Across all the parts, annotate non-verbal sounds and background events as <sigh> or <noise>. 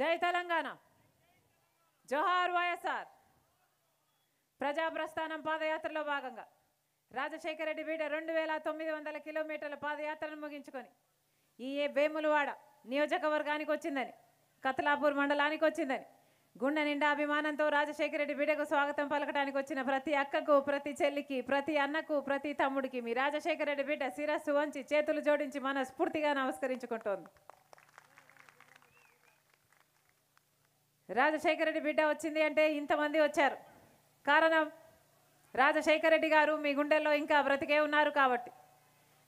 జై తెలంగాణ జోహార్ వైఎస్ఆర్ ప్రజాప్రస్థానం పాదయాత్రలో భాగంగా రాజశేఖర రెడ్డి బీడ రెండు వేల తొమ్మిది వందల కిలోమీటర్ల పాదయాత్రను ముగించుకొని ఈ వేములవాడ నియోజకవర్గానికి వచ్చిందని కతలాపూర్ మండలానికి వచ్చిందని గుండె నిండా అభిమానంతో రాజశేఖర రెడ్డి బిడ్డకు స్వాగతం పలకడానికి వచ్చిన ప్రతి అక్కకు ప్రతి చెల్లికి ప్రతి అన్నకు ప్రతి తమ్ముడికి మీ రాజశేఖర రెడ్డి బిడ్డ శిరస్సు వంచి చేతులు జోడించి మనస్ఫూర్తిగా నమస్కరించుకుంటోంది రాజశేఖర రెడ్డి బిడ్డ వచ్చింది అంటే ఇంతమంది వచ్చారు కారణం రాజశేఖర రెడ్డి గారు మీ గుండెల్లో ఇంకా బ్రతికే ఉన్నారు కాబట్టి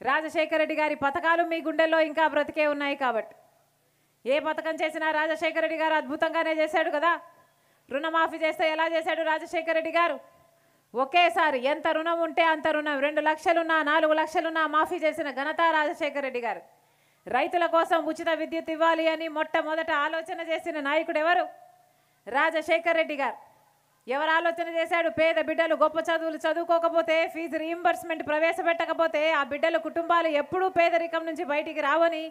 రాజశేఖర రెడ్డి గారి పథకాలు మీ గుండెల్లో ఇంకా బ్రతికే ఉన్నాయి కాబట్టి ఏ పథకం చేసినా రాజశేఖర రెడ్డి గారు అద్భుతంగానే చేశాడు కదా రుణమాఫీ చేస్తే ఎలా చేశాడు రాజశేఖర రెడ్డి గారు ఒకేసారి ఎంత రుణం ఉంటే అంత రుణం రెండు లక్షలున్నా నాలుగు లక్షలున్నా మాఫీ చేసిన ఘనత రాజశేఖర రెడ్డి గారు రైతుల కోసం ఉచిత విద్యుత్ ఇవ్వాలి అని మొట్టమొదట ఆలోచన చేసిన నాయకుడు ఎవరు రాజశేఖర్ రెడ్డి గారు ఎవరు ఆలోచన చేశాడు పేద బిడ్డలు గొప్ప చదువులు చదువుకోకపోతే ఫీజు రీయింబర్స్మెంట్ ప్రవేశపెట్టకపోతే ఆ బిడ్డల కుటుంబాలు ఎప్పుడూ పేదరికం నుంచి బయటికి రావని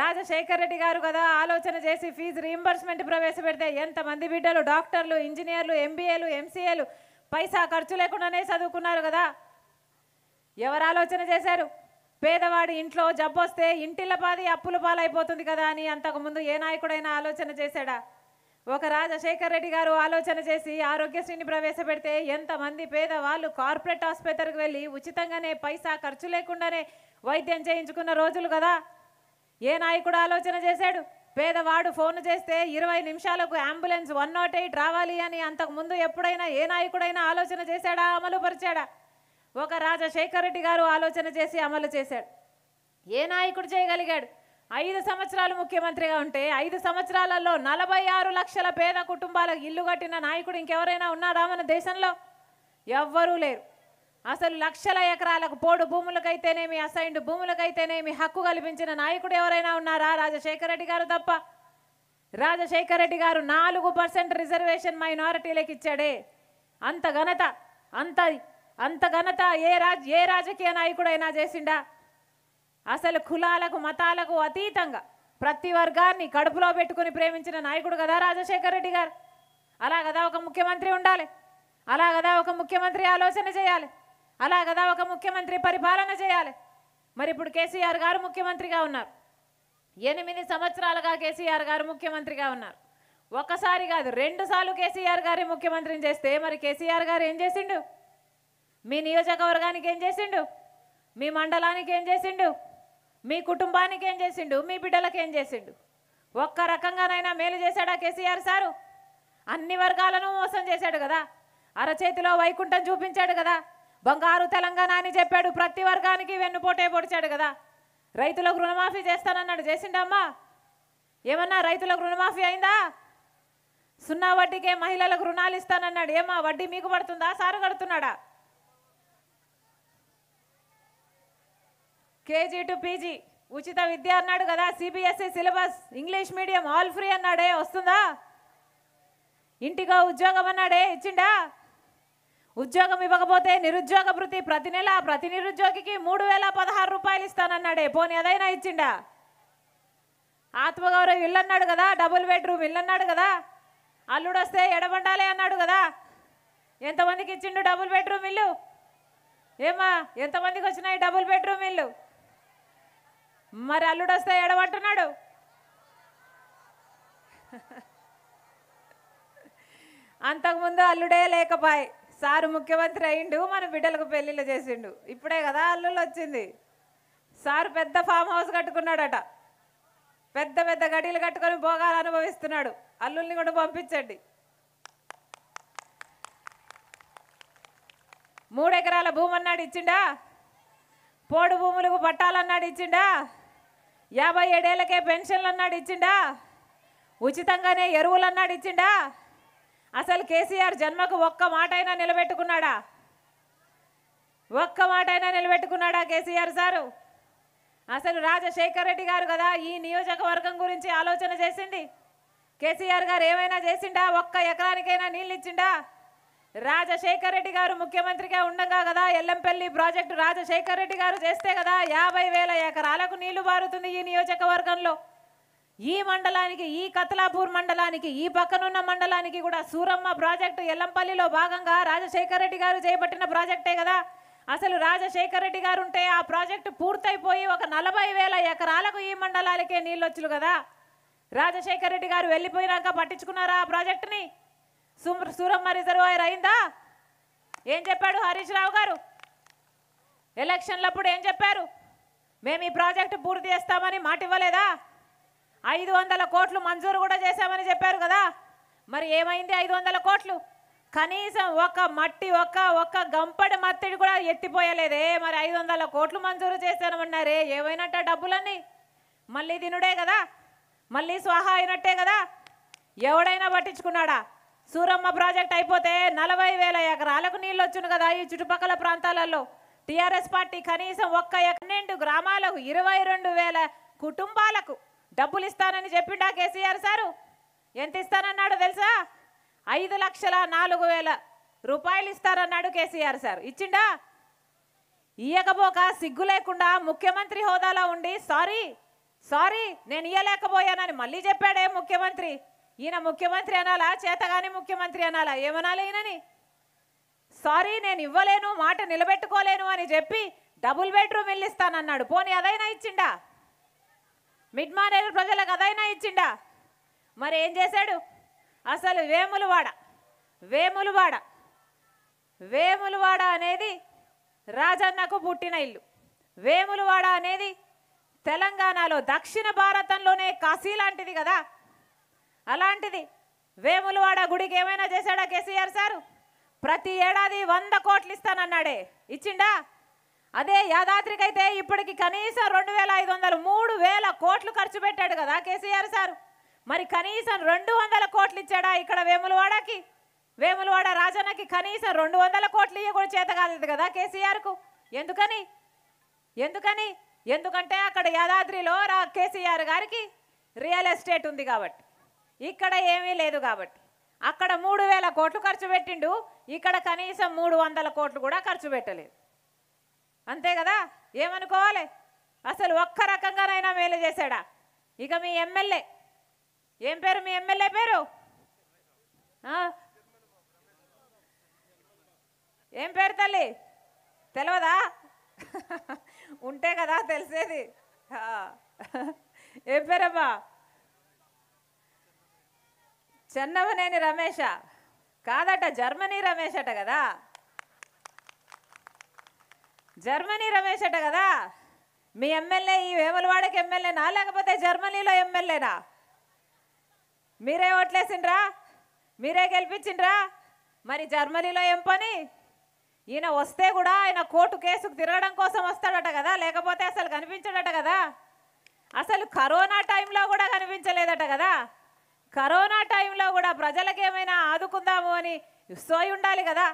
రాజశేఖర్ రెడ్డి గారు కదా ఆలోచన చేసి ఫీజు రీయింబర్స్మెంట్ ప్రవేశపెడితే ఎంతమంది బిడ్డలు డాక్టర్లు ఇంజనీర్లు ఎంబీఏలు ఎంసీఏలు పైసా ఖర్చు లేకుండానే చదువుకున్నారు కదా ఎవరు ఆలోచన చేశారు పేదవాడి ఇంట్లో జబ్బొస్తే ఇంటిల్ల పాది అప్పుల పాలైపోతుంది కదా అని అంతకుముందు ఏ నాయకుడైనా ఆలోచన చేశాడా ఒక రాజశేఖర్ రెడ్డి గారు ఆలోచన చేసి ఆరోగ్యశ్రీని ప్రవేశపెడితే ఎంతమంది పేదవాళ్ళు కార్పొరేట్ ఆసుపత్రికి వెళ్ళి ఉచితంగానే పైసా ఖర్చు లేకుండానే వైద్యం చేయించుకున్న రోజులు కదా ఏ నాయకుడు ఆలోచన చేశాడు పేదవాడు ఫోన్ చేస్తే ఇరవై నిమిషాలకు అంబులెన్స్ వన్ నాట్ ఎయిట్ రావాలి అని అంతకుముందు ఎప్పుడైనా ఏ నాయకుడైనా ఆలోచన చేశాడా అమలు పరిచాడా ఒక రాజశేఖర్ రెడ్డి గారు ఆలోచన చేసి అమలు చేశాడు ఏ నాయకుడు చేయగలిగాడు ఐదు సంవత్సరాలు ముఖ్యమంత్రిగా ఉంటే ఐదు సంవత్సరాలలో నలభై ఆరు లక్షల పేద కుటుంబాలకు ఇల్లు కట్టిన నాయకుడు ఇంకెవరైనా ఉన్నారా మన దేశంలో ఎవ్వరూ లేరు అసలు లక్షల ఎకరాలకు పోడు భూములకైతేనేమి అసైన్డ్ భూములకైతేనేమి హక్కు కల్పించిన నాయకుడు ఎవరైనా ఉన్నారా రాజశేఖర రెడ్డి గారు తప్ప రాజశేఖర రెడ్డి గారు నాలుగు పర్సెంట్ రిజర్వేషన్ మైనారిటీలకు ఇచ్చాడే అంత ఘనత అంత అంత ఘనత ఏ రాజ్ ఏ రాజకీయ నాయకుడైనా చేసిండా అసలు కులాలకు మతాలకు అతీతంగా ప్రతి వర్గాన్ని కడుపులో పెట్టుకుని ప్రేమించిన నాయకుడు కదా రాజశేఖర రెడ్డి గారు అలా కదా ఒక ముఖ్యమంత్రి ఉండాలి అలా కదా ఒక ముఖ్యమంత్రి ఆలోచన చేయాలి అలా కదా ఒక ముఖ్యమంత్రి పరిపాలన చేయాలి మరి ఇప్పుడు కేసీఆర్ గారు ముఖ్యమంత్రిగా ఉన్నారు ఎనిమిది సంవత్సరాలుగా కేసీఆర్ గారు ముఖ్యమంత్రిగా ఉన్నారు ఒకసారి కాదు రెండు సార్లు కేసీఆర్ గారి ముఖ్యమంత్రిని చేస్తే మరి కేసీఆర్ గారు ఏం చేసిండు మీ నియోజకవర్గానికి ఏం చేసిండు మీ మండలానికి ఏం చేసిండు మీ కుటుంబానికి ఏం చేసిండు మీ బిడ్డలకు ఏం చేసిండు ఒక్క రకంగానైనా మేలు చేశాడా కేసీఆర్ సారు అన్ని వర్గాలను మోసం చేశాడు కదా అరచేతిలో వైకుంఠం చూపించాడు కదా బంగారు తెలంగాణ అని చెప్పాడు ప్రతి వర్గానికి వెన్నుపోటే పొడిచాడు కదా రైతులకు రుణమాఫీ చేస్తానన్నాడు చేసిండమ్మా ఏమన్నా రైతులకు రుణమాఫీ అయిందా సున్నా వడ్డీకే మహిళలకు రుణాలు ఇస్తానన్నాడు ఏమా వడ్డీ మీకు పడుతుందా సారు కడుతున్నాడా కేజీ టు పీజీ ఉచిత విద్య అన్నాడు కదా CBSE e syllabus English medium all free అన్నాడే వస్తుందా ఇంటిగా ఉద్యోగం అన్నాడే ఇచ్చిండా ఉద్యోగం ఇవ్వకపోతే నిరుద్యోగ భృతి ప్రతి నెల ప్రతి నిరుద్యోగికి మూడు వేల పదహారు రూపాయలు ఇస్తానన్నాడే పోనీ ఏదైనా ఇచ్చిండా ఆత్మగౌరవ ఇల్లు అన్నాడు కదా డబుల్ బెడ్రూమ్ ఇల్లు అన్నాడు కదా అల్లుడు వస్తే ఎడబండాలి అన్నాడు కదా ఎంతమందికి ఇచ్చిండు డబుల్ బెడ్రూమ్ ఇల్లు ఏమా ఎంతమందికి వచ్చినాయి డబుల్ బెడ్రూమ్ ఇల్లు మరి అల్లుడు వస్తే ఏడవంటున్నాడు అంతకుముందు అల్లుడే లేకపోయి సారు ముఖ్యమంత్రి అయిండు మన బిడ్డలకు పెళ్ళిళ్ళు చేసిండు ఇప్పుడే కదా అల్లుళ్ళు వచ్చింది సారు పెద్ద ఫామ్ హౌస్ కట్టుకున్నాడట పెద్ద పెద్ద గడిలు కట్టుకొని భోగాలు అనుభవిస్తున్నాడు అల్లుల్ని కూడా పంపించండి మూడెకరాల భూమి అన్నాడు ఇచ్చిండా పోడు భూములకు పట్టాలన్నాడు ఇచ్చిండా యాభై ఏడేళ్ళకే పెన్షన్లు అన్నాడు ఇచ్చిండా ఉచితంగానే ఎరువులు అన్నాడు ఇచ్చిండా అసలు కేసీఆర్ జన్మకు ఒక్క మాట అయినా నిలబెట్టుకున్నాడా ఒక్క మాట అయినా నిలబెట్టుకున్నాడా కేసీఆర్ సారు అసలు రాజశేఖర్ రెడ్డి గారు కదా ఈ నియోజకవర్గం గురించి ఆలోచన చేసింది కేసీఆర్ గారు ఏమైనా చేసిండా ఒక్క ఎకరానికైనా నీళ్ళు ఇచ్చిండా రాజశేఖర్ రెడ్డి గారు ముఖ్యమంత్రిగా ఉండగా కదా ఎల్లంపల్లి ప్రాజెక్టు రాజశేఖర్ రెడ్డి గారు చేస్తే కదా యాభై వేల ఎకరాలకు నీళ్లు బారుతుంది ఈ నియోజకవర్గంలో ఈ మండలానికి ఈ కతలాపూర్ మండలానికి ఈ పక్కనున్న మండలానికి కూడా సూరమ్మ ప్రాజెక్టు ఎల్లంపల్లిలో భాగంగా రాజశేఖర్ రెడ్డి గారు చేపట్టిన ప్రాజెక్టే కదా అసలు రాజశేఖర్ రెడ్డి గారు ఉంటే ఆ ప్రాజెక్టు పూర్తయిపోయి ఒక నలభై వేల ఎకరాలకు ఈ మండలాలకే నీళ్ళొచ్చులు కదా రాజశేఖర్ రెడ్డి గారు వెళ్ళిపోయినాక పట్టించుకున్నారా ఆ ప్రాజెక్టుని సూరమ్మ రిజర్వాయర్ అయిందా ఏం చెప్పాడు హరీష్ రావు గారు ఎలక్షన్లప్పుడు ఏం చెప్పారు మేము ఈ ప్రాజెక్టు పూర్తి చేస్తామని మాట ఇవ్వలేదా ఐదు వందల కోట్లు మంజూరు కూడా చేశామని చెప్పారు కదా మరి ఏమైంది ఐదు వందల కోట్లు కనీసం ఒక మట్టి ఒక్క ఒక్క గంపడి మత్తిడి కూడా ఎత్తిపోయలేదే మరి ఐదు వందల కోట్లు మంజూరు చేశానమన్నారే ఏమైనట్ట డబ్బులన్నీ మళ్ళీ తినుడే కదా మళ్ళీ స్వాహా అయినట్టే కదా ఎవడైనా పట్టించుకున్నాడా సూరమ్మ ప్రాజెక్ట్ అయిపోతే నలభై వేల ఎకరాలకు నీళ్ళు వచ్చును కదా ఈ చుట్టుపక్కల ప్రాంతాలలో టీఆర్ఎస్ పార్టీ కనీసం ఒక్క పన్నెండు గ్రామాలకు ఇరవై రెండు వేల కుటుంబాలకు డబ్బులు ఇస్తానని చెప్పిండా కేసీఆర్ సారు ఎంత ఇస్తానన్నాడు తెలుసా ఐదు లక్షల నాలుగు వేల రూపాయలు ఇస్తారన్నాడు కేసీఆర్ సార్ ఇచ్చిండా ఇయ్యకపోక సిగ్గు లేకుండా ముఖ్యమంత్రి హోదాలో ఉండి సారీ సారీ నేను ఇయ్యలేకపోయానని మళ్ళీ చెప్పాడే ముఖ్యమంత్రి ఈయన ముఖ్యమంత్రి అనాలా చేతగాని ముఖ్యమంత్రి అనాలా ఏమనాలి ఈయనని సారీ నేను ఇవ్వలేను మాట నిలబెట్టుకోలేను అని చెప్పి డబుల్ బెడ్రూమ్ ఇల్లు పోనీ అదైనా ఇచ్చిండా మిడ్మానేరు ప్రజలకు అదైనా ఇచ్చిండా మరి ఏం చేశాడు అసలు వేములవాడ వేములవాడ వేములవాడ అనేది రాజన్నకు పుట్టిన ఇల్లు వేములవాడ అనేది తెలంగాణలో దక్షిణ భారతంలోనే కాశీ లాంటిది కదా అలాంటిది వేములవాడ గుడికి ఏమైనా చేశాడా కేసీఆర్ సారు ప్రతి ఏడాది వంద కోట్లు ఇస్తానన్నాడే ఇచ్చిండా అదే యాదాద్రికైతే ఇప్పటికి కనీసం రెండు వేల ఐదు వందలు మూడు వేల కోట్లు ఖర్చు పెట్టాడు కదా కేసీఆర్ సారు మరి కనీసం రెండు వందల కోట్లు ఇచ్చాడా ఇక్కడ వేములవాడకి వేములవాడ రాజన్నకి కనీసం రెండు వందల కోట్లు ఇయ్య కూడా చేత కాలేదు కదా కేసీఆర్కు ఎందుకని ఎందుకని ఎందుకంటే అక్కడ యాదాద్రిలో రా కేసీఆర్ గారికి రియల్ ఎస్టేట్ ఉంది కాబట్టి ఇక్కడ ఏమీ లేదు కాబట్టి అక్కడ మూడు వేల కోట్లు ఖర్చు పెట్టిండు ఇక్కడ కనీసం మూడు వందల కోట్లు కూడా ఖర్చు పెట్టలేదు అంతే కదా ఏమనుకోవాలి అసలు ఒక్క రకంగానైనా మేలు చేశాడా ఇక మీ ఎమ్మెల్యే ఏం పేరు మీ ఎమ్మెల్యే పేరు ఏం పేరు తల్లి తెలియదా <laughs> ఉంటే కదా తెలిసేది ఏం పేరమ్మా చెన్నవనేని రమేష కాదట జర్మనీ రమేష్ అట కదా జర్మనీ రమేష్ అట కదా మీ ఎమ్మెల్యే ఈ వేములవాడకి ఎమ్మెల్యేనా లేకపోతే జర్మనీలో ఎమ్మెల్యేనా మీరే ఓట్లేసిండ్రా మీరే గెలిపించిండ్రా మరి జర్మనీలో ఏం పని ఈయన వస్తే కూడా ఆయన కోర్టు కేసుకు తిరగడం కోసం వస్తాడట కదా లేకపోతే అసలు కనిపించడట కదా అసలు కరోనా టైంలో కూడా కనిపించలేదట కదా కరోనా టైంలో కూడా ప్రజలకు ఏమైనా ఆదుకుందాము అని సోయి ఉండాలి కదా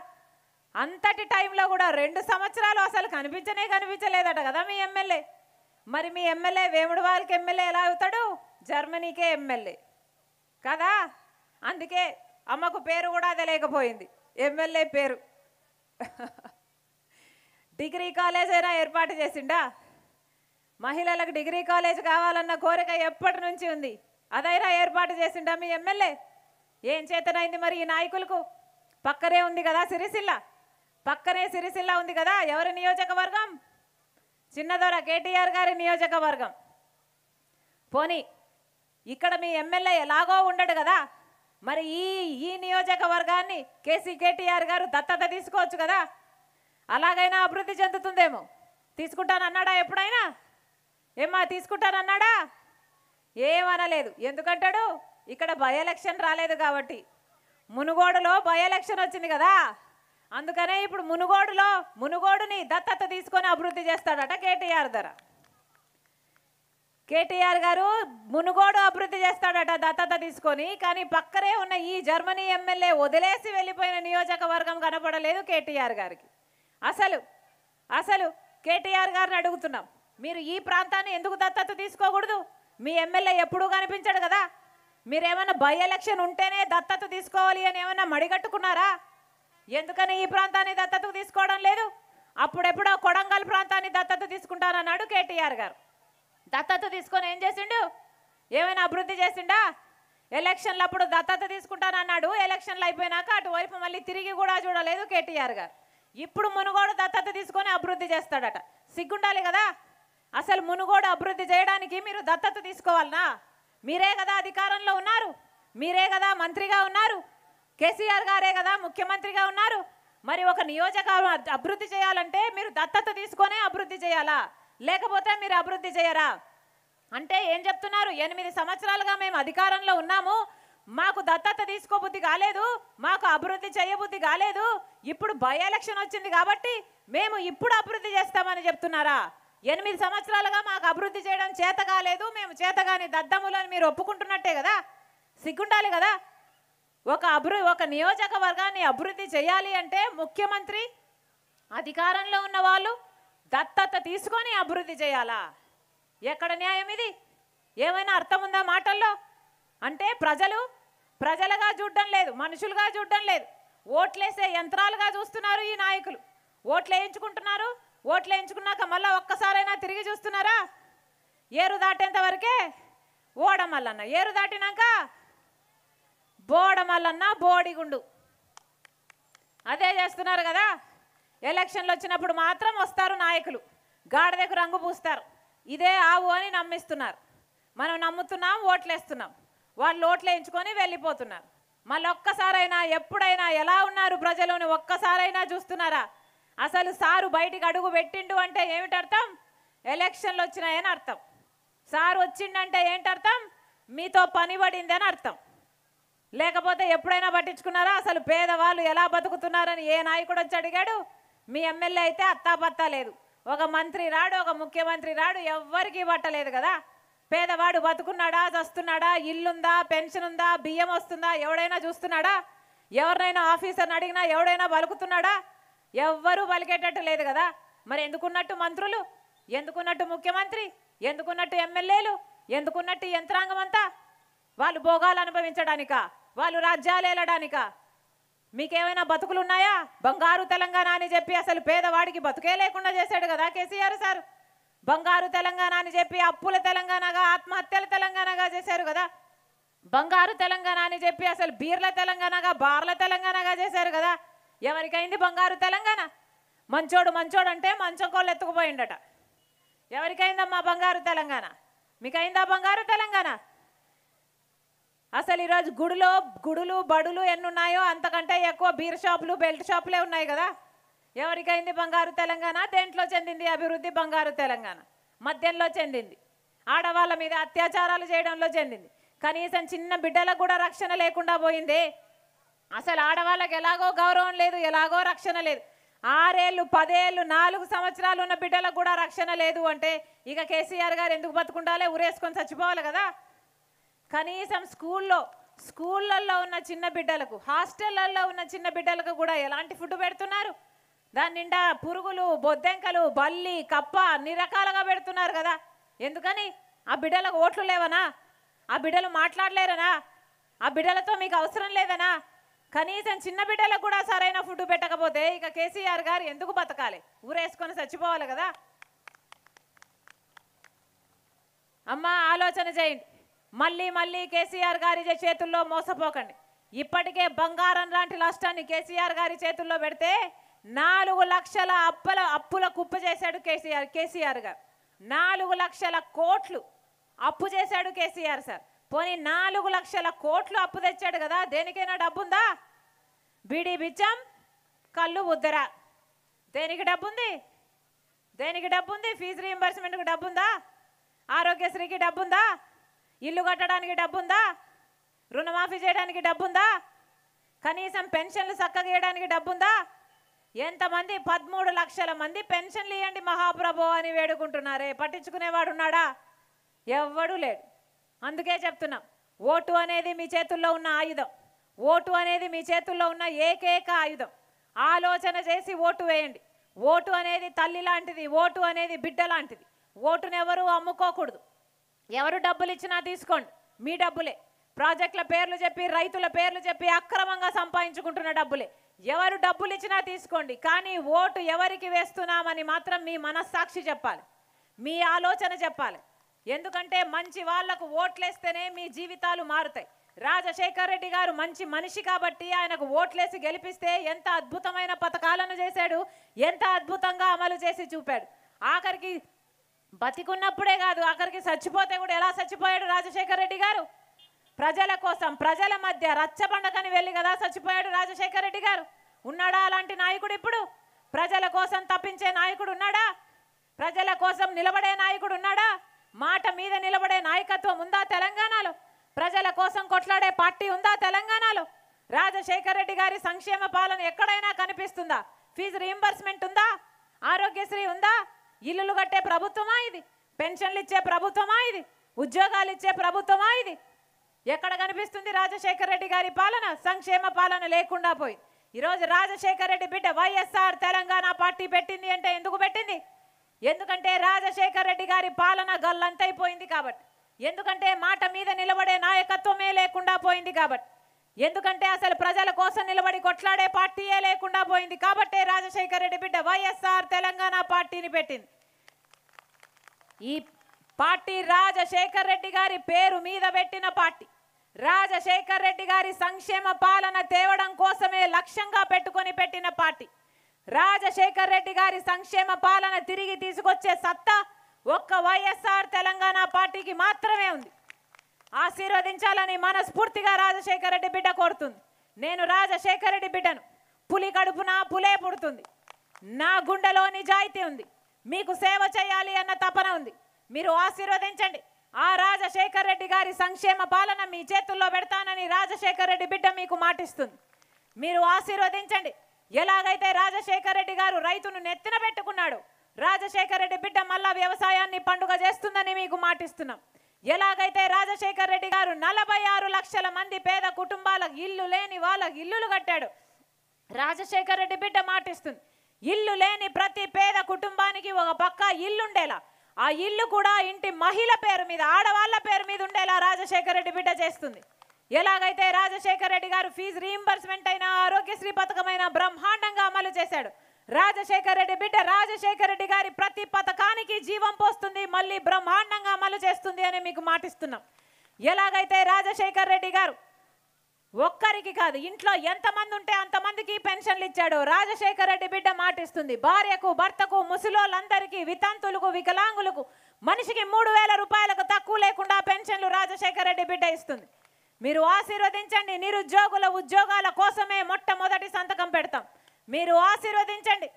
అంతటి టైంలో కూడా రెండు సంవత్సరాలు అసలు కనిపించనే కనిపించలేదట కదా మీ ఎమ్మెల్యే మరి మీ ఎమ్మెల్యే వేముడు వాళ్ళకి ఎమ్మెల్యే ఎలా అవుతాడు జర్మనీకే ఎమ్మెల్యే కదా అందుకే అమ్మకు పేరు కూడా తెలియకపోయింది ఎమ్మెల్యే పేరు డిగ్రీ కాలేజ్ అయినా ఏర్పాటు చేసిండా మహిళలకు డిగ్రీ కాలేజ్ కావాలన్న కోరిక ఎప్పటి నుంచి ఉంది అదైరా ఏర్పాటు చేసిండా మీ ఎమ్మెల్యే ఏం చేతనైంది మరి ఈ నాయకులకు పక్కనే ఉంది కదా సిరిసిల్ల పక్కనే సిరిసిల్ల ఉంది కదా ఎవరి నియోజకవర్గం చిన్నదొర కేటీఆర్ గారి నియోజకవర్గం పోనీ ఇక్కడ మీ ఎమ్మెల్యే ఎలాగో ఉండడు కదా మరి ఈ ఈ నియోజకవర్గాన్ని కేసీ కేటీఆర్ గారు దత్తత తీసుకోవచ్చు కదా అలాగైనా అభివృద్ధి చెందుతుందేమో తీసుకుంటానన్నాడా ఎప్పుడైనా ఏమ్మా తీసుకుంటానన్నాడా ఏమనలేదు ఎందుకంటాడు ఇక్కడ బై ఎలక్షన్ రాలేదు కాబట్టి మునుగోడులో బై ఎలక్షన్ వచ్చింది కదా అందుకనే ఇప్పుడు మునుగోడులో మునుగోడుని దత్తత తీసుకొని అభివృద్ధి చేస్తాడట కేటీఆర్ ధర కేటీఆర్ గారు మునుగోడు అభివృద్ధి చేస్తాడట దత్తత తీసుకొని కానీ పక్కనే ఉన్న ఈ జర్మనీ ఎమ్మెల్యే వదిలేసి వెళ్ళిపోయిన నియోజకవర్గం కనపడలేదు కేటీఆర్ గారికి అసలు అసలు కేటీఆర్ గారిని అడుగుతున్నాం మీరు ఈ ప్రాంతాన్ని ఎందుకు దత్తత తీసుకోకూడదు మీ ఎమ్మెల్యే ఎప్పుడూ కనిపించాడు కదా మీరేమైనా బై ఎలక్షన్ ఉంటేనే దత్తత తీసుకోవాలి అని ఏమైనా మడిగట్టుకున్నారా ఎందుకని ఈ ప్రాంతాన్ని దత్తత తీసుకోవడం లేదు అప్పుడెప్పుడో కొడంగల్ ప్రాంతాన్ని దత్తత తీసుకుంటానన్నాడు కేటీఆర్ గారు దత్తత తీసుకొని ఏం చేసిండు ఏమైనా అభివృద్ధి చేసిండా ఎలక్షన్లు అప్పుడు దత్తత తీసుకుంటానన్నాడు ఎలక్షన్లు అయిపోయినాక అటువైపు మళ్ళీ తిరిగి కూడా చూడలేదు కేటీఆర్ గారు ఇప్పుడు మునుగోడు దత్తత తీసుకొని అభివృద్ధి చేస్తాడట సిగ్గుండాలి కదా అసలు మునుగోడు అభివృద్ధి చేయడానికి మీరు దత్తత తీసుకోవాలనా మీరే కదా అధికారంలో ఉన్నారు మీరే కదా మంత్రిగా ఉన్నారు కేసీఆర్ గారే కదా ముఖ్యమంత్రిగా ఉన్నారు మరి ఒక నియోజకవర్గం అభివృద్ధి చేయాలంటే మీరు దత్తత తీసుకొనే అభివృద్ధి చేయాలా లేకపోతే మీరు అభివృద్ధి చేయరా అంటే ఏం చెప్తున్నారు ఎనిమిది సంవత్సరాలుగా మేము అధికారంలో ఉన్నాము మాకు దత్తత తీసుకోబుద్ధి కాలేదు మాకు అభివృద్ధి చేయబుద్ధి కాలేదు ఇప్పుడు బై ఎలక్షన్ వచ్చింది కాబట్టి మేము ఇప్పుడు అభివృద్ధి చేస్తామని చెప్తున్నారా ఎనిమిది సంవత్సరాలుగా మాకు అభివృద్ధి చేయడం చేత కాలేదు మేము చేతగాని దద్దములు అని మీరు ఒప్పుకుంటున్నట్టే కదా సిగ్గుండాలి కదా ఒక అభివృ ఒక నియోజకవర్గాన్ని అభివృద్ధి చేయాలి అంటే ముఖ్యమంత్రి అధికారంలో ఉన్న వాళ్ళు దత్తత తీసుకొని అభివృద్ధి చేయాలా ఎక్కడ న్యాయం ఇది ఏమైనా అర్థం ఉందా మాటల్లో అంటే ప్రజలు ప్రజలుగా చూడడం లేదు మనుషులుగా చూడడం లేదు ఓట్లేసే యంత్రాలుగా చూస్తున్నారు ఈ నాయకులు ఓట్లు వేయించుకుంటున్నారు ఓట్లు ఎంచుకున్నాక మళ్ళీ ఒక్కసారైనా తిరిగి చూస్తున్నారా ఏరు దాటేంత వరకే ఓడమల్లన్న ఏరు దాటినాక బోడమల్లన్న బోడిగుండు అదే చేస్తున్నారు కదా ఎలక్షన్లు వచ్చినప్పుడు మాత్రం వస్తారు నాయకులు గాడిదకు రంగు పూస్తారు ఇదే ఆవు అని నమ్మిస్తున్నారు మనం నమ్ముతున్నాం ఓట్లేస్తున్నాం వాళ్ళు ఓట్లు ఎంచుకొని వెళ్ళిపోతున్నారు మళ్ళీ ఒక్కసారైనా ఎప్పుడైనా ఎలా ఉన్నారు ప్రజలు ఒక్కసారైనా చూస్తున్నారా అసలు సారు బయటికి అడుగు పెట్టిండు అంటే ఏమిటర్థం ఎలక్షన్లు వచ్చినాయని అర్థం సారు వచ్చిండంటే ఏంటర్థం మీతో పని అని అర్థం లేకపోతే ఎప్పుడైనా పట్టించుకున్నారా అసలు పేదవాళ్ళు ఎలా బతుకుతున్నారని ఏ నాయకుడు వచ్చి అడిగాడు మీ ఎమ్మెల్యే అయితే అత్తాపత్తా లేదు ఒక మంత్రి రాడు ఒక ముఖ్యమంత్రి రాడు ఎవ్వరికి పట్టలేదు కదా పేదవాడు బతుకున్నాడా చస్తున్నాడా ఇల్లుందా పెన్షన్ ఉందా బియ్యం వస్తుందా ఎవడైనా చూస్తున్నాడా ఎవరినైనా ఆఫీసర్ని అడిగినా ఎవడైనా బలుకుతున్నాడా ఎవ్వరూ పలికేటట్టు లేదు కదా మరి ఎందుకున్నట్టు మంత్రులు ఎందుకున్నట్టు ముఖ్యమంత్రి ఎందుకున్నట్టు ఎమ్మెల్యేలు ఎందుకున్నట్టు యంత్రాంగం అంతా వాళ్ళు భోగాలు అనుభవించడానిక వాళ్ళు రాజ్యాలు వెళ్ళడానిక మీకేమైనా బతుకులు ఉన్నాయా బంగారు తెలంగాణ అని చెప్పి అసలు పేదవాడికి బతుకే లేకుండా చేశాడు కదా కేసీఆర్ సార్ బంగారు తెలంగాణ అని చెప్పి అప్పుల తెలంగాణగా ఆత్మహత్యల తెలంగాణగా చేశారు కదా బంగారు తెలంగాణ అని చెప్పి అసలు బీర్ల తెలంగాణగా బార్ల తెలంగాణగా చేశారు కదా ఎవరికైంది బంగారు తెలంగాణ మంచోడు మంచోడు అంటే మంచం కోళ్ళు ఎత్తుకుపోయిండట ఎవరికైందమ్మా బంగారు తెలంగాణ మీకైందా బంగారు తెలంగాణ అసలు ఈరోజు గుడిలో గుడులు బడులు ఎన్నున్నాయో అంతకంటే ఎక్కువ బీర్ షాపులు బెల్ట్ షాపులే ఉన్నాయి కదా ఎవరికైంది బంగారు తెలంగాణ దేంట్లో చెందింది అభివృద్ధి బంగారు తెలంగాణ మద్యంలో చెందింది ఆడవాళ్ళ మీద అత్యాచారాలు చేయడంలో చెందింది కనీసం చిన్న బిడ్డలకు కూడా రక్షణ లేకుండా పోయిందే అసలు ఆడవాళ్ళకి ఎలాగో గౌరవం లేదు ఎలాగో రక్షణ లేదు ఆరేళ్ళు పదేళ్ళు నాలుగు సంవత్సరాలు ఉన్న బిడ్డలకు కూడా రక్షణ లేదు అంటే ఇక కేసీఆర్ గారు ఎందుకు బతుకుండాలే ఉరేసుకొని చచ్చిపోవాలి కదా కనీసం స్కూల్లో స్కూళ్ళల్లో ఉన్న చిన్న బిడ్డలకు హాస్టళ్లలో ఉన్న చిన్న బిడ్డలకు కూడా ఎలాంటి ఫుడ్ పెడుతున్నారు దాని నిండా పురుగులు బొద్దెంకలు బల్లి కప్ప అన్ని రకాలుగా పెడుతున్నారు కదా ఎందుకని ఆ బిడ్డలకు ఓట్లు లేవనా ఆ బిడ్డలు మాట్లాడలేరనా ఆ బిడ్డలతో మీకు అవసరం లేదనా కనీసం చిన్న బిడ్డలకు కూడా సరైన ఫుడ్ పెట్టకపోతే ఇక కేసీఆర్ గారు ఎందుకు బతకాలి ఊరేసుకొని చచ్చిపోవాలి కదా అమ్మ ఆలోచన చేయండి మళ్ళీ మళ్ళీ కేసీఆర్ గారి చేతుల్లో మోసపోకండి ఇప్పటికే బంగారం లాంటి నష్టాన్ని కేసీఆర్ గారి చేతుల్లో పెడితే నాలుగు లక్షల అప్పుల అప్పుల కుప్ప చేశాడు కేసీఆర్ కేసీఆర్ గారు నాలుగు లక్షల కోట్లు అప్పు చేశాడు కేసీఆర్ సార్ పోనీ నాలుగు లక్షల కోట్లు అప్పు తెచ్చాడు కదా దేనికైనా డబ్బుందా బీడీ బిచ్చం కళ్ళు ఉద్దరా దేనికి డబ్బుంది దేనికి డబ్బుంది ఫీజు డబ్బు డబ్బుందా ఆరోగ్యశ్రీకి డబ్బుందా ఇల్లు కట్టడానికి డబ్బుందా రుణమాఫీ చేయడానికి డబ్బుందా కనీసం పెన్షన్లు చక్కగా డబ్బు డబ్బుందా ఎంతమంది పదమూడు లక్షల మంది పెన్షన్లు ఇవ్వండి మహాప్రభు అని వేడుకుంటున్నారే పట్టించుకునేవాడున్నాడా ఎవడూ లేడు అందుకే చెప్తున్నాం ఓటు అనేది మీ చేతుల్లో ఉన్న ఆయుధం ఓటు అనేది మీ చేతుల్లో ఉన్న ఏకైక ఆయుధం ఆలోచన చేసి ఓటు వేయండి ఓటు అనేది తల్లి లాంటిది ఓటు అనేది బిడ్డ లాంటిది ఓటును ఎవరు అమ్ముకోకూడదు ఎవరు డబ్బులు ఇచ్చినా తీసుకోండి మీ డబ్బులే ప్రాజెక్టుల పేర్లు చెప్పి రైతుల పేర్లు చెప్పి అక్రమంగా సంపాదించుకుంటున్న డబ్బులే ఎవరు డబ్బులు ఇచ్చినా తీసుకోండి కానీ ఓటు ఎవరికి వేస్తున్నామని మాత్రం మీ మనస్సాక్షి చెప్పాలి మీ ఆలోచన చెప్పాలి ఎందుకంటే మంచి వాళ్లకు ఓట్లేస్తేనే మీ జీవితాలు మారుతాయి రాజశేఖర్ రెడ్డి గారు మంచి మనిషి కాబట్టి ఆయనకు ఓట్లేసి గెలిపిస్తే ఎంత అద్భుతమైన పథకాలను చేశాడు ఎంత అద్భుతంగా అమలు చేసి చూపాడు ఆఖరికి బతికున్నప్పుడే కాదు ఆఖరికి చచ్చిపోతే కూడా ఎలా చచ్చిపోయాడు రాజశేఖర్ రెడ్డి గారు ప్రజల కోసం ప్రజల మధ్య రచ్చబండకని వెళ్ళి కదా చచ్చిపోయాడు రాజశేఖర్ రెడ్డి గారు ఉన్నాడా అలాంటి నాయకుడు ఇప్పుడు ప్రజల కోసం తప్పించే నాయకుడు ఉన్నాడా ప్రజల కోసం నిలబడే నాయకుడు ఉన్నాడా మాట మీద నిలబడే నాయకత్వం ఉందా తెలంగాణలో ప్రజల కోసం కొట్లాడే పార్టీ ఉందా తెలంగాణలో రాజశేఖర రెడ్డి గారి సంక్షేమ పాలన ఎక్కడైనా కనిపిస్తుందా ఫీజు రీఎంబర్స్మెంట్ ఉందా ఆరోగ్యశ్రీ ఉందా ఇల్లులు కట్టే ప్రభుత్వమా ఇది పెన్షన్లు ఇచ్చే ప్రభుత్వమా ఇది ఉద్యోగాలు ఇచ్చే ప్రభుత్వమా ఇది ఎక్కడ కనిపిస్తుంది రాజశేఖర రెడ్డి గారి పాలన సంక్షేమ పాలన లేకుండా పోయి ఈరోజు రాజశేఖర రెడ్డి బిడ్డ వైఎస్ఆర్ తెలంగాణ పార్టీ పెట్టింది అంటే ఎందుకు పెట్టింది ఎందుకంటే రాజశేఖర రెడ్డి గారి పాలన గల్లంతైపోయింది కాబట్టి ఎందుకంటే మాట మీద నిలబడే నాయకత్వమే లేకుండా పోయింది కాబట్టి ఎందుకంటే అసలు ప్రజల కోసం నిలబడి కొట్లాడే పార్టీయే లేకుండా పోయింది కాబట్టే రాజశేఖర రెడ్డి బిడ్డ వైఎస్ఆర్ తెలంగాణ పార్టీని పెట్టింది ఈ పార్టీ రాజశేఖర్ రెడ్డి గారి పేరు మీద పెట్టిన పార్టీ రాజశేఖర్ రెడ్డి గారి సంక్షేమ పాలన తేవడం కోసమే లక్ష్యంగా పెట్టుకొని పెట్టిన పార్టీ రాజశేఖర్ రెడ్డి గారి సంక్షేమ పాలన తిరిగి తీసుకొచ్చే సత్తా ఒక్క వైఎస్ఆర్ తెలంగాణ పార్టీకి మాత్రమే ఉంది ఆశీర్వదించాలని మనస్ఫూర్తిగా రాజశేఖర రెడ్డి బిడ్డ కోరుతుంది నేను రాజశేఖర రెడ్డి బిడ్డను పులి కడుపున పులే పుడుతుంది నా గుండెలో నిజాయితీ ఉంది మీకు సేవ చేయాలి అన్న తపన ఉంది మీరు ఆశీర్వదించండి ఆ రాజశేఖర రెడ్డి గారి సంక్షేమ పాలన మీ చేతుల్లో పెడతానని రాజశేఖర రెడ్డి బిడ్డ మీకు మాటిస్తుంది మీరు ఆశీర్వదించండి ఎలాగైతే రాజశేఖర రెడ్డి గారు రైతును నెత్తిన పెట్టుకున్నాడు రాజశేఖర రెడ్డి బిడ్డ మళ్ళా వ్యవసాయాన్ని పండుగ చేస్తుందని మీకు మాటిస్తున్నాం ఎలాగైతే రాజశేఖర రెడ్డి గారు నలభై ఆరు లక్షల మంది పేద కుటుంబాలకు ఇల్లు లేని వాళ్ళకి ఇల్లులు కట్టాడు రాజశేఖర రెడ్డి బిడ్డ మాటిస్తుంది ఇల్లు లేని ప్రతి పేద కుటుంబానికి ఒక పక్క ఇల్లుండేలా ఆ ఇల్లు కూడా ఇంటి మహిళ పేరు మీద ఆడవాళ్ళ పేరు మీద ఉండేలా రాజశేఖర రెడ్డి బిడ్డ చేస్తుంది ఎలాగైతే రాజశేఖర రెడ్డి గారు ఫీజు రీఎంబర్స్మెంట్ అయినా ఆరోగ్యశ్రీ పథకమైన బ్రహ్మాండంగా అమలు చేశాడు రాజశేఖర రెడ్డి బిడ్డ రాజశేఖర రెడ్డి గారి ప్రతి పథకానికి జీవం పోస్తుంది మళ్ళీ బ్రహ్మాండంగా అమలు చేస్తుంది అని మీకు మాటిస్తున్నాం ఎలాగైతే రాజశేఖర రెడ్డి గారు ఒక్కరికి కాదు ఇంట్లో ఎంతమంది ఉంటే అంతమందికి పెన్షన్లు ఇచ్చాడు రాజశేఖర రెడ్డి బిడ్డ మాటిస్తుంది భార్యకు భర్తకు ముసలోళ్ళందరికీ వితంతులకు వికలాంగులకు మనిషికి మూడు రూపాయలకు తక్కువ లేకుండా పెన్షన్లు రాజశేఖర రెడ్డి బిడ్డ ఇస్తుంది మీరు ఆశీర్వదించండి నిరుద్యోగుల ఉద్యోగాల కోసమే మొట్టమొదటి సంతకం పెడతాం మీరు ఆశీర్వదించండి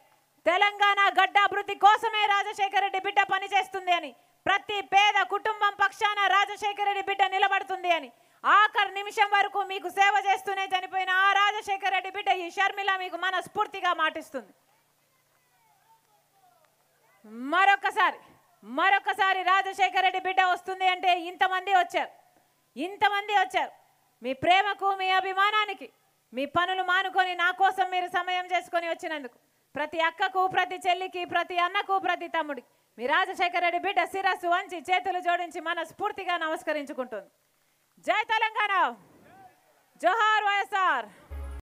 తెలంగాణ గడ్డాభివృద్ధి కోసమే రాజశేఖర రెడ్డి బిడ్డ పనిచేస్తుంది అని ప్రతి పేద కుటుంబం పక్షాన రాజశేఖర రెడ్డి బిడ్డ నిలబడుతుంది అని ఆఖరి నిమిషం వరకు మీకు సేవ చేస్తూనే చనిపోయిన ఆ రాజశేఖర రెడ్డి బిడ్డ ఈ షర్మిల మీకు మనస్ఫూర్తిగా మాటిస్తుంది మరొకసారి మరొకసారి రాజశేఖర రెడ్డి బిడ్డ వస్తుంది అంటే ఇంతమంది వచ్చారు ఇంతమంది వచ్చారు మీ ప్రేమకు మీ అభిమానానికి మీ పనులు మానుకొని నా కోసం మీరు సమయం చేసుకొని వచ్చినందుకు ప్రతి అక్కకు ప్రతి చెల్లికి ప్రతి అన్నకు ప్రతి తమ్ముడికి మీ రాజశేఖర రెడ్డి బిడ్డ శిరస్సు వంచి చేతులు జోడించి మనస్ఫూర్తిగా నమస్కరించుకుంటుంది జై తెలంగాణ జోహార్ వైఎస్ఆర్